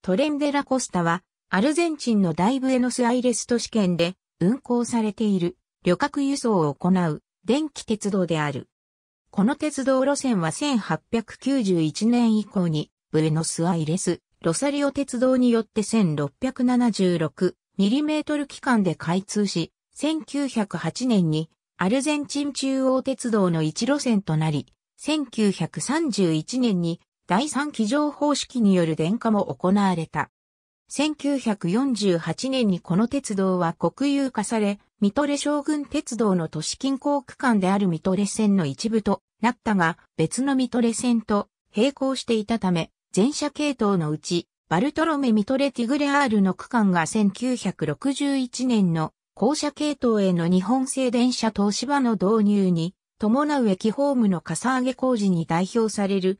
トレンデラコスタは、アルゼンチンの大ブエノスアイレス都市圏で運行されている旅客輸送を行う電気鉄道である。この鉄道路線は1891年以降にブエノスアイレス、ロサリオ鉄道によって1676ミリメートル期間で開通し、1908年にアルゼンチン中央鉄道の一路線となり、1931年に第三機乗方式による電化も行われた。1948年にこの鉄道は国有化され、ミトレ将軍鉄道の都市近郊区間であるミトレ線の一部となったが、別のミトレ線と並行していたため、全車系統のうち、バルトロメ・ミトレ・ティグレアールの区間が1961年の校舎系統への日本製電車東芝の導入に伴う駅ホームのかさ上げ工事に代表される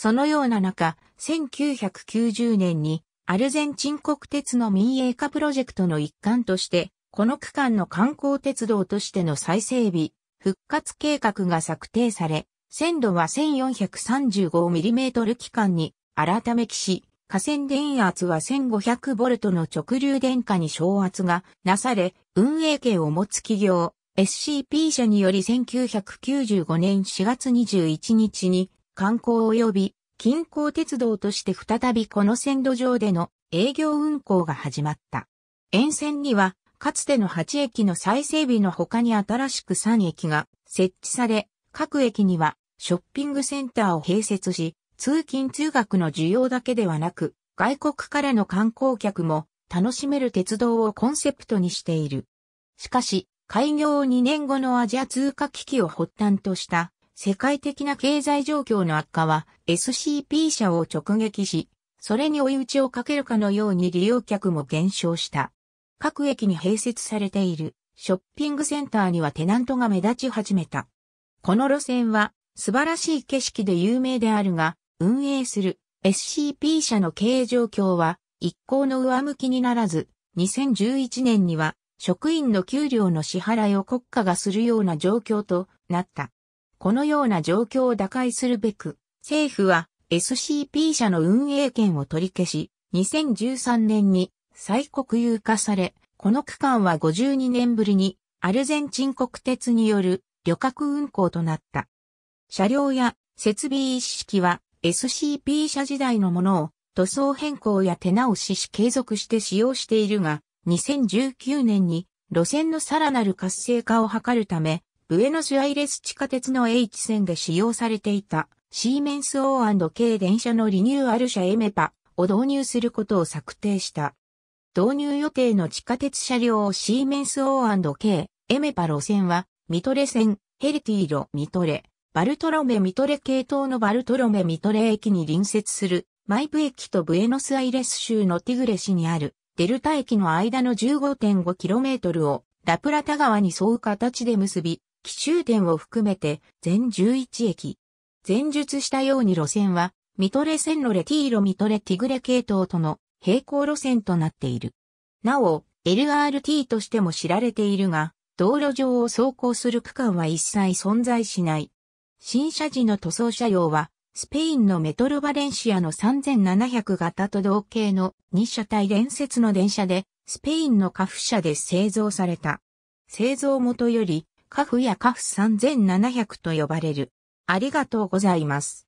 そのような中、1990年にアルゼンチン国鉄の民営化プロジェクトの一環として、この区間の観光鉄道としての再整備、復活計画が策定され、線路は 1435mm 期間に改めきし、河川電圧は 1500V の直流電化に昇圧がなされ、運営権を持つ企業、SCP 社により1995年4月21日に観光及び近郊鉄道として再びこの線路上での営業運行が始まった。沿線には、かつての8駅の再整備の他に新しく3駅が設置され、各駅にはショッピングセンターを併設し、通勤通学の需要だけではなく、外国からの観光客も楽しめる鉄道をコンセプトにしている。しかし、開業2年後のアジア通貨危機を発端とした世界的な経済状況の悪化は SCP 社を直撃し、それに追い打ちをかけるかのように利用客も減少した。各駅に併設されているショッピングセンターにはテナントが目立ち始めた。この路線は素晴らしい景色で有名であるが、運営する SCP 社の経営状況は一向の上向きにならず、2011年には職員の給料の支払いを国家がするような状況となった。このような状況を打開するべく、政府は SCP 社の運営権を取り消し、2013年に再国有化され、この区間は52年ぶりにアルゼンチン国鉄による旅客運行となった。車両や設備意識は SCP 社時代のものを塗装変更や手直しし継続して使用しているが、2019年に路線のさらなる活性化を図るため、ブエノスアイレス地下鉄の H 線で使用されていた、シーメンス O&K 電車のリニューアル車エメパを導入することを策定した。導入予定の地下鉄車両をシーメンス O&K エメパ路線は、ミトレ線、ヘルティーロ・ミトレ、バルトロメ・ミトレ系統のバルトロメ・ミトレ駅に隣接する、マイプ駅とブエノスアイレス州のティグレ市にある、デルタ駅の間の 15.5km を、ラプラタ川に沿う形で結び、奇襲点を含めて全11駅。前述したように路線は、ミトレ線路レティーロミトレティグレ系統との並行路線となっている。なお、LRT としても知られているが、道路上を走行する区間は一切存在しない。新車時の塗装車両は、スペインのメトロバレンシアの3700型と同型の2車体連接の電車で、スペインのカフ車で製造された。製造元よりカフやカフ3700と呼ばれる。ありがとうございます。